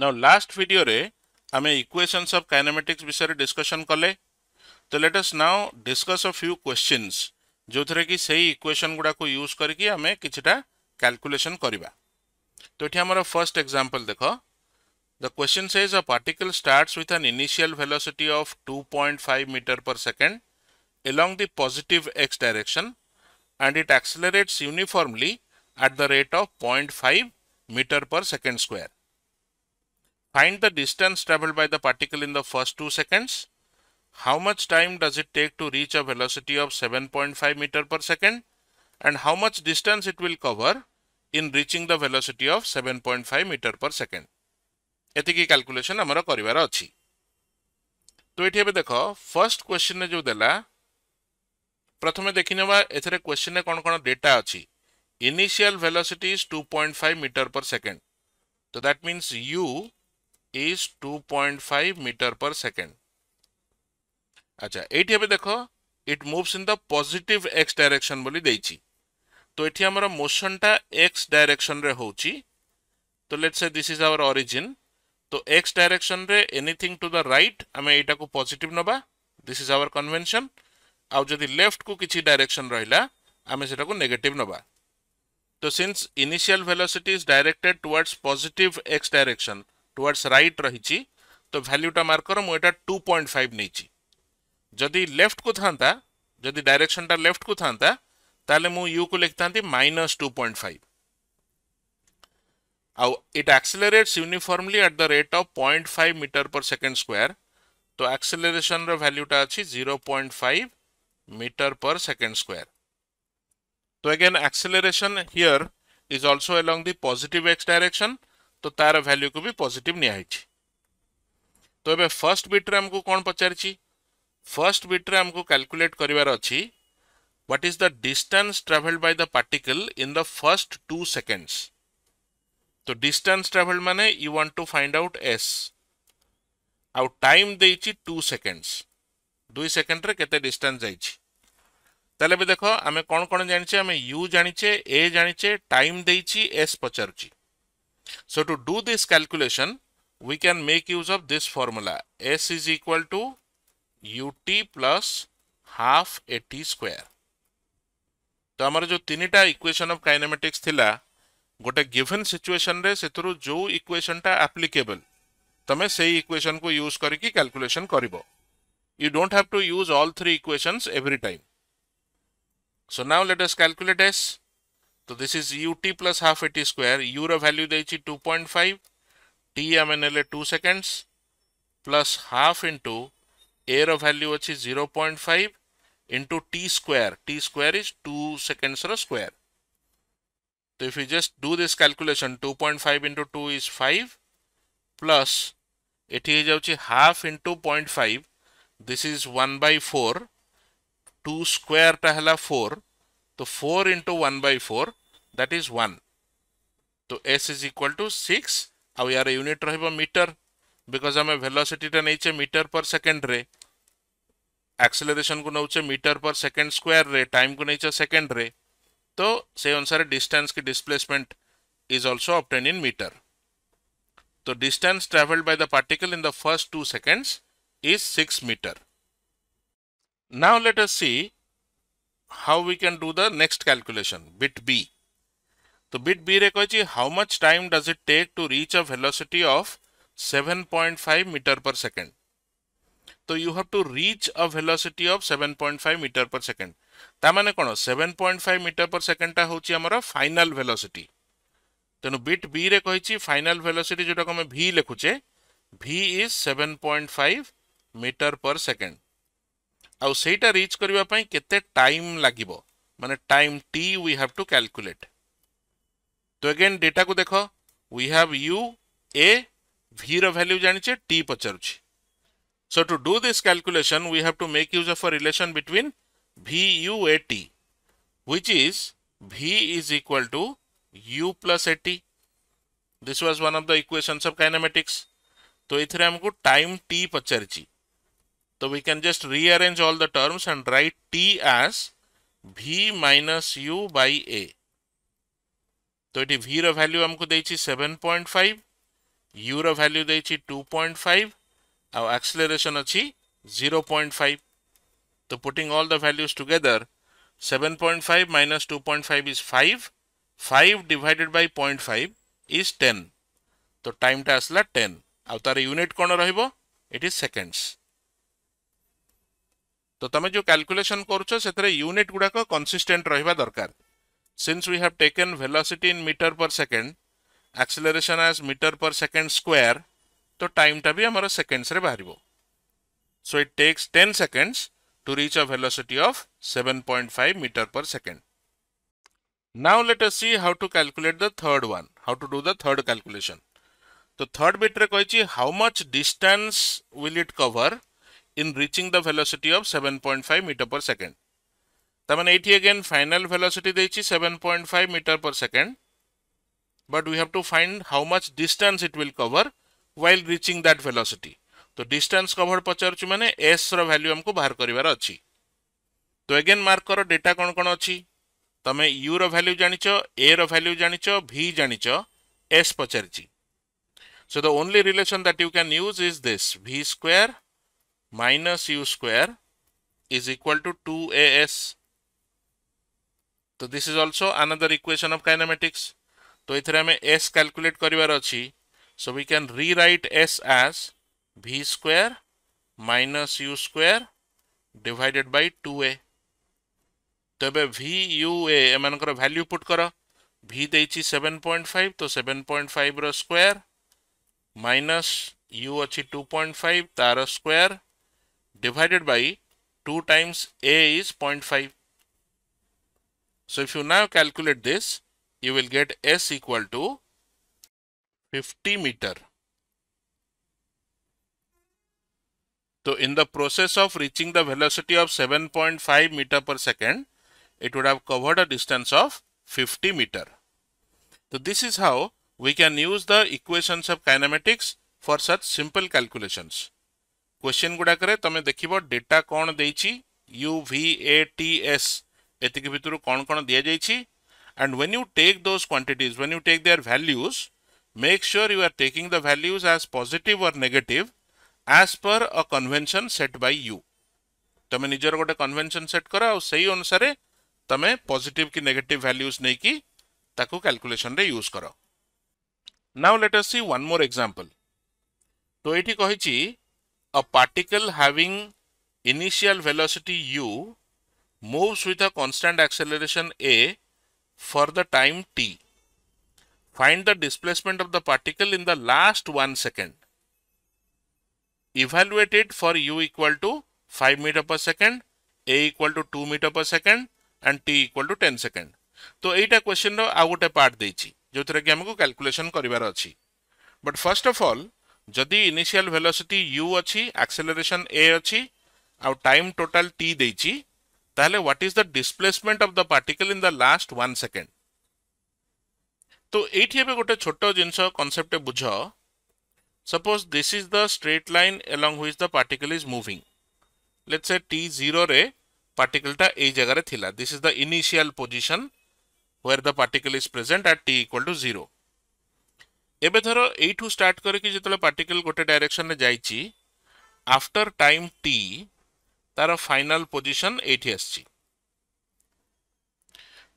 Now last video रे हमें equations of kinematics विषय डिस्कशन कले तो let us now discuss a few questions जो थरे कि सही इक्वेशन गुडा को यूज करके हमें किछटा कैलकुलेशन करबा तो इठी हमर फर्स्ट एग्जांपल देखो the question says a particle starts with an initial velocity of 2.5 metre per second along the positive x direction and it accelerates uniformly at the rate of 0.5 metre per second square Find the distance traveled by the particle in the first 2 seconds. How much time does it take to reach a velocity of 7.5 meter per second? And how much distance it will cover in reaching the velocity of 7.5 meter per second? এতিকি calculation আমার করিবার অছি তো এটি এবে দেখ first কোশ্চিনে যে দেলা প্রথমে দেখি নেবা এথিরে কোশ্চিনে কোন কোন ডেটা অছি initial velocity is 2.5 metre per second তো that means u is 2.5 metre per second अच्छा ये अभी देख it moves in the positive x direction बोली देछि तो एठी हमरा मोशन टा एक्स डायरेक्शन रे होउछि तो let's say this is our origin तो एक्स डायरेक्शन रे एनीथिंग टू द राइट हमें एटा को पॉजिटिव नबा दिस इज आवर कन्वेंशन आ जदी लेफ्ट को किसी डायरेक्शन रहा हमें सेटा नेगेटिव नबा तो since initial velocity is directed towards positive x direction towards right रही तो ভ্যালুটা मार्कर मुझे two point five five left को था जदि डायरेक्शन टा लेफ्ट को था থাকা তাহলে মু ইউ কু লিখি থাকে মাইনস आउ it accelerates uniformly at the rate of five metre per second square तो एक्सेलरेशन रो वैल्यूटा अछि five metre per second square तो again acceleration here is also along the positive x direction तो तार भैल्यू को भी पजिट नि तो ये फर्स्ट बिट्रे आमको कौन पचार फर्स्ट बिट्रे आमको क्याकुलेट करार what is the distance travelled by the particle in the first two seconds तो डिस्टेंस ट्रैवल्ड माने you want to find out s आउ टाइम दे टू सेकेंड्स दुई सेकेंड केटान्स जाए भी देख आम कौन कौन जाने आम यू जाचे ए जाचे टाइम दे पचार ची. So to do this calculation, we can make use of this formula. S is equal to ut plus half a t square. तो आमर जो तीनटा इक्वेशन ऑफ काइनेमेटिक्स थिला गोटे गिवन सिचुएशन रे सेतुरु जो इक्वेशन टा एप्लीकेबल तमे सेही इक्वेशन को यूज करके कैलकुलेशन करिवो you don't have to use all three equations every time. So now let us calculate S. So this is ut plus half at square u ರ value ଦେଇଛି 2.5 t ଆମେ ନେଲେ 2 seconds plus half into a ର value ଅଛି 0.5 into t square t square is 2 seconds ର square so if we just do this calculation 2.5 into 2 is 5 plus it is also half into 0.5 this is 1 by 4 2 square ta 4 तो four into one by four that is one तो s is equal to six आउ यार unit रीटर because आम भेलोसीटा नहींचे metre per second रे acceleration को नौचे मीटर पर सेकेंड स्क्वायर रे टाइम को नहींच सेकेंड रे तो से अनुसार डिस्टेंस की displacement is also obtained in metre तो distance travelled by the particle in the first two seconds is six metre now let us see how we can do the next calculation bit B तो bit B रे कही how much time does it take to reach a velocity of 7.5 metre per second तो you have to reach a velocity of 7.5 metre per second ताने कौन 7.5 metre पर सेकेंडटा हूँ आमर फाइनाल वेलोसिटी तेणु बिट बी रे कही फाइनाल वेलोसिटी जोटा आम भि लिखुचे v is 7.5 metre per second आईटा reach करने के टाइम लगे माने time t we have to calculate तो अगेन डेटा को देख we have u a v value जाचे टी पचार so to do this calculation we have to make use of a relation between v u a t which is v is equal to u plus a t this was of the equations of kinematics तो ये आमको time t पचार So we can just rearrange all the terms and write T as V minus U by A. So it is V ra value amku deichi 7.5, U ra value deichi 2.5, our acceleration achi 0.5. So putting all the values together, 7.5 minus 2.5 is 5, 5 divided by 0.5 is 10. So time tasla 10. Avatar unit kona rahibo? It is seconds. तो तुम जो calculation कर unit गुड़ाक कनसीस्टेट रहा दरकार since we have taken velocity in metre per second acceleration as metre per second square तो टाइमटा भी आम सेकेंड्स बाहर so it takes ten seconds a velocity a seven point five metre per second now let us see how to calculate the third one how to do the third calculation तो third बिट्रे कही how much distance will it cover in reaching the velocity of 7.5 meter per second. Then eighty again final velocity is 7.5 meter per second. But we have to find how much distance it will cover while reaching that velocity. तो distance cover पचारू मैंने s रैल्यू आमको बाहर करार अच्छी तो eigen mark कर data कौन कौन अच्छी तुम यू रैल्यू जाच ए रैल्यू जाच भि जाच एस पचार so the only relation that you can use is this v square minus u square is equal to two a s तो this is also another equation of kinematics तो एथिरे हमें s calculate करिवार अछि so we can rewrite s as v square minus u square divided by a तो एबे v u a एमानकर value put करो v देछि 7.5 तो 7.5 रो स्क्वायर माइनस u अछि 2.5 तार square divided by 2 times A is 0.5. So if you now calculate this, you will get S equal to 50 meter. So in the process of reaching the velocity of 7.5 meter per second, it would have covered a distance of 50 meter. So this is how we can use the equations of kinematics for such simple calculations. Question गुड़ाक तुम देख data कौन दे S एति भितर कौन कौन दि जाइए and when you take those quantities when you take their values make sure you are taking the values as positive or negative as per a convention set by you तुम निजर गोटे कनभेनसन सेट कर आई अनुसार तुम पजिट कि negate values नहीं कि calculation use कर now let's see one more example तो ये कही a particle having initial velocity u moves with a constant acceleration a for the time t. Find the displacement of the particle in the last 1 second. Evaluate it for u equal to 5 meter per second, a equal to 2 meter per second and t equal to 10 second. So, एटा question रो a part part the जोथिरे But first of all, ଯଦି initial velocity u ଅଛି acceleration a ଅଛି ଆଉ time total t ଦେଇଛି ତାହେଲେ what is the displacement of the particle in the last one second ତ ଏଇଠି ଏବେ ଗୋଟେ ଛୋଟ ଜିନିଷ କନସେପ୍ଟ ବୁଝ suppose this is the straight line along which the particle is moving let say t ଜିରୋରେ ପାର୍ଟିକଲଟା ଏଇ ଜାଗାରେ ଥିଲା this is the initial position where the particle is present at t equal to 0. ଏବେ ଧର ଏଇଠୁ ଷ୍ଟାର୍ଟ କରିକି ଯେତେବେଳେ ପାର୍ଟିକଲ୍ ଗୋଟେ ଡାଇରେକ୍ସନରେ ଯାଇଛି ଆଫ୍ଟର ଟାଇମ୍ ଟି ତାର ଫାଇନାଲ୍ ପୋଜିସନ୍ ଏଇଠି ଆସିଛି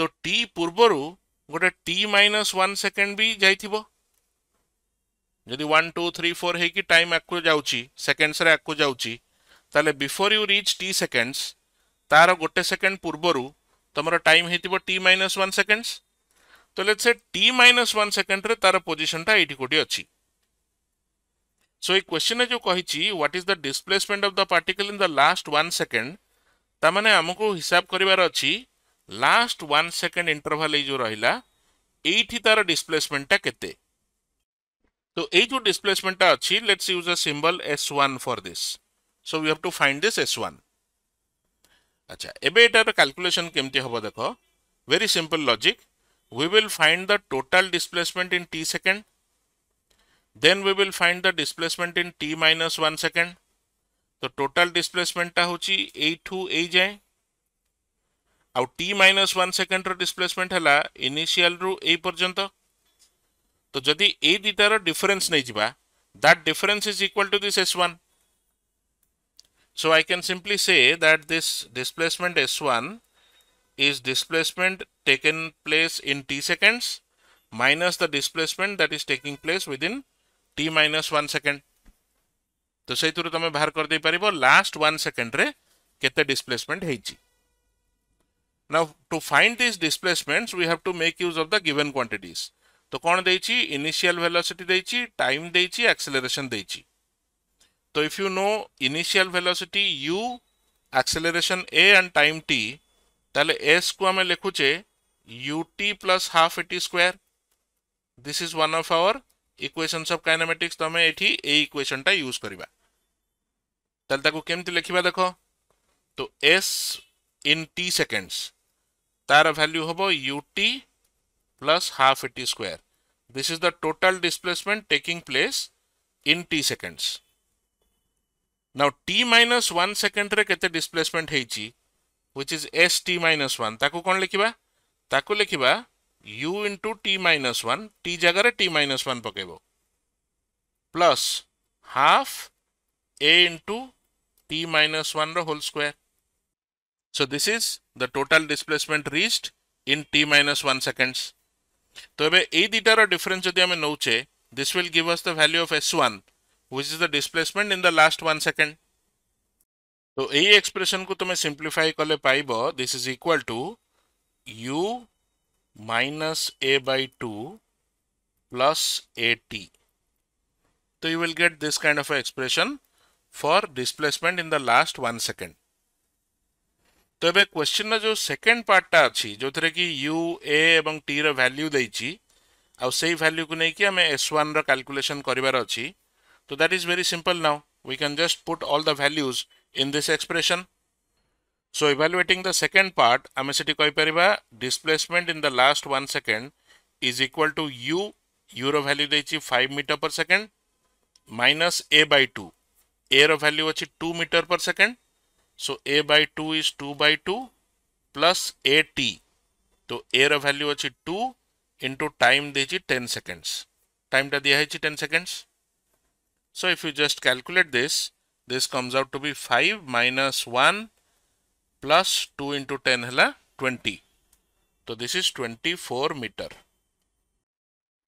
ତ ଟି ପୂର୍ବରୁ ଗୋଟେ ଟି ମାଇନସ୍ ୱାନ୍ ସେକେଣ୍ଡ ବି ଯାଇଥିବ ଯଦି ୱାନ୍ ଟୁ ଥ୍ରୀ ଫୋର୍ ହେଇକି ଟାଇମ୍ ଆଗକୁ ଯାଉଛି ସେକେଣ୍ଡସରେ ଆଗକୁ ଯାଉଛି ତାହେଲେ before you reach t seconds ତାର ଗୋଟେ ସେକେଣ୍ଡ ପୂର୍ବରୁ ତୁମର ଟାଇମ୍ ହେଇଥିବ ଟି ମାଇନସ୍ ୱାନ୍ ସେକେଣ୍ଡସ୍ तो let's say t minus one second रे तार पोजिशन टा ये कौटी अच्छी सो so, क्वेश्चन है जो कही what is the displacement of the particle in the last one second तमें आमको हिसाब करार अच्छी लास्ट वन सेकेंड इंटरभाल जो रहा तार डिस्प्लेसमेंटा के तो ये जो डिस्प्लेसमेंटा तो अच्छी let's use a symbol s one for this so you have to find this s one अच्छा एबार कालकुलेसन केमती हम देख very simple logic we will find the total displacement in t second. Then we will find the displacement in t minus 1 second. The total displacement ta hochi a to a jai. Aau t minus 1 second ro displacement hala initial ro a parjanta. To jadi a dita ro difference nahi That difference is equal to this s1. So I can simply say that this displacement s1 is displacement taken place in t seconds minus the displacement that is taking place within t minus 1 second. तो सही to तमें भार कर दे परिबो, last 1 second the displacement हेची. Now, to find these displacements, we have to make use of the given quantities. तो कौन देची? Initial velocity देची, time देची, acceleration देची. तो if you know initial velocity u, acceleration a and time t, ताले s को आम लिखुचे u t plus half a square this is one of our equation of kinematics तो हमें एठी ए इक्वेशन टा यूज करबा तल ताको केमती लिखिबा देखो तो एस इन टी सेकंड्स तार वैल्यू होबो u t plus half a square this is the total displacement taking place in t seconds now t minus one second रे केते डिस्प्लेसमेंट हेची which is s t minus 1 Taku cone लिखिबा Taku लिखिबा u into t minus 1 t जगह t minus t minus 1 पकेबो plus half a into t minus 1 row whole square. so this is the total displacement reached in t minus 1 seconds तो अबे a दीटा row difference जदी हमें नोचे this will give us the value of s1 which is the displacement in the last 1 second तो यही expression को तुम्हें simplify कले पाइब this is equal to u minus a by two plus a t तो you will get this kind of expression for displacement in the last one second तो ये तो क्वेश्चन जो सेकेंड पार्टा अच्छी जो थे कि यू ए एवं टी रैल्यू दे आल्यू को लेकिन आम एस वन रैल्कुलेसन करार अच्छी तो that is very simple now we can just put all the values in this expression. So evaluating the second part, ଆମେ ସେଠି displacement in the last 1 second is equal to u, value value ଦେଇଛି 5 meter per second minus a by 2. a value value ଅଛି 2 meter per second. So a by 2 is 2 by 2 plus at. a ए value value ଅଛି 2 into time ଦେଇଛି 10 seconds. Time ଟା ଦିଆ 10 seconds. So if you just calculate this this comes out to be 5 minus 1 plus 2 into 10 hella 20. So this is 24 meter.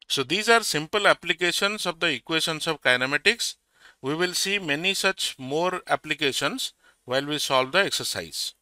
So these are simple applications of the equations of kinematics. We will see many such more applications while we solve the exercise.